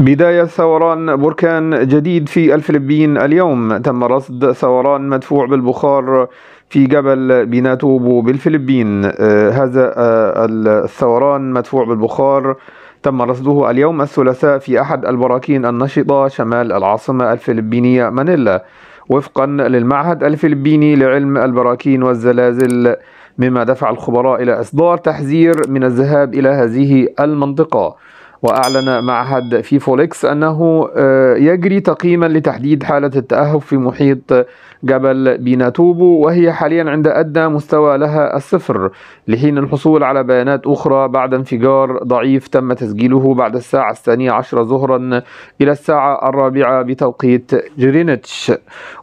بداية ثوران بركان جديد في الفلبين اليوم تم رصد ثوران مدفوع بالبخار في جبل بيناتوبو بالفلبين آه، هذا آه، الثوران مدفوع بالبخار تم رصده اليوم الثلاثاء في أحد البراكين النشطة شمال العاصمة الفلبينية مانيلا وفقا للمعهد الفلبيني لعلم البراكين والزلازل مما دفع الخبراء إلى إصدار تحذير من الذهاب إلى هذه المنطقة وأعلن معهد فيفولكس أنه آه، يجري تقييما لتحديد حالة التأهب في محيط جبل بيناتوبو وهي حاليا عند أدنى مستوى لها الصفر لحين الحصول على بيانات أخرى بعد انفجار ضعيف تم تسجيله بعد الساعة الثانية عشرة ظهرا إلى الساعة الرابعة بتوقيت جرينتش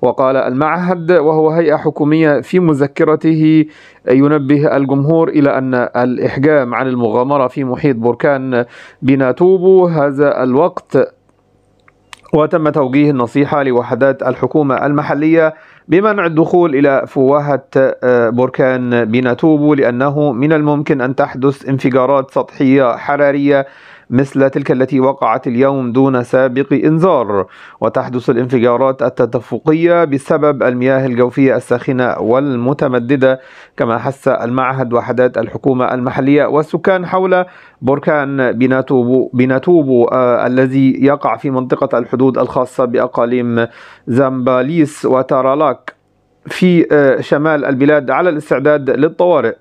وقال المعهد وهو هيئة حكومية في مذكرته ينبه الجمهور إلى أن الإحجام عن المغامرة في محيط بركان بيناتوبو أتوب هذا الوقت وتم توجيه النصيحة لوحدات الحكومة المحلية بمنع الدخول إلى فوهة آه، بركان بيناتوبو لأنه من الممكن أن تحدث انفجارات سطحية حرارية مثل تلك التي وقعت اليوم دون سابق إنذار وتحدث الانفجارات التدفقية بسبب المياه الجوفية الساخنة والمتمددة كما حث المعهد وحدات الحكومة المحلية والسكان حول بركان بناتوبو, بناتوبو آه الذي يقع في منطقة الحدود الخاصة بأقاليم زامباليس وتارالاك في آه شمال البلاد على الاستعداد للطوارئ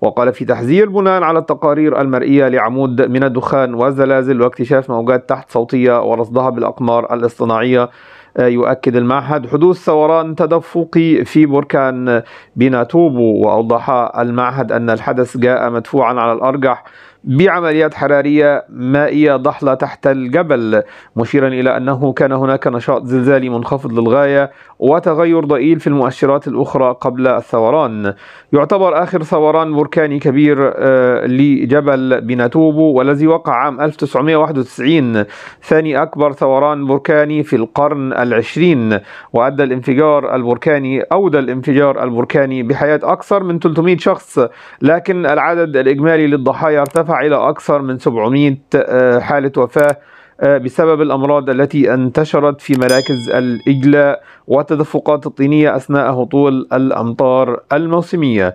وقال في تحذير بناء على التقارير المرئية لعمود من الدخان والزلازل واكتشاف موجات تحت صوتية ورصدها بالأقمار الاصطناعية آه، يؤكد المعهد حدوث ثوران تدفقي في بركان بيناتوبو وأوضح المعهد أن الحدث جاء مدفوعا على الأرجح بعمليات حرارية مائية ضحلة تحت الجبل مشيرا إلى أنه كان هناك نشاط زلزالي منخفض للغاية وتغير ضئيل في المؤشرات الأخرى قبل الثوران يعتبر آخر ثوران بركاني كبير آه، لجبل بناتوبو والذي وقع عام 1991 ثاني أكبر ثوران بركاني في القرن العشرين وأدى الانفجار البركاني أودى الانفجار البركاني بحياة أكثر من 300 شخص لكن العدد الإجمالي للضحايا ارتفع إلى أكثر من 700 آه، حالة وفاة آه، بسبب الأمراض التي انتشرت في مراكز الإجلاء والتدفقات الطينية أثناء هطول الأمطار الموسمية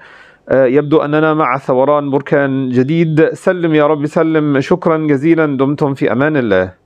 آه، يبدو أننا مع ثوران بركان جديد سلم يا رب سلم شكرا جزيلا دمتم في أمان الله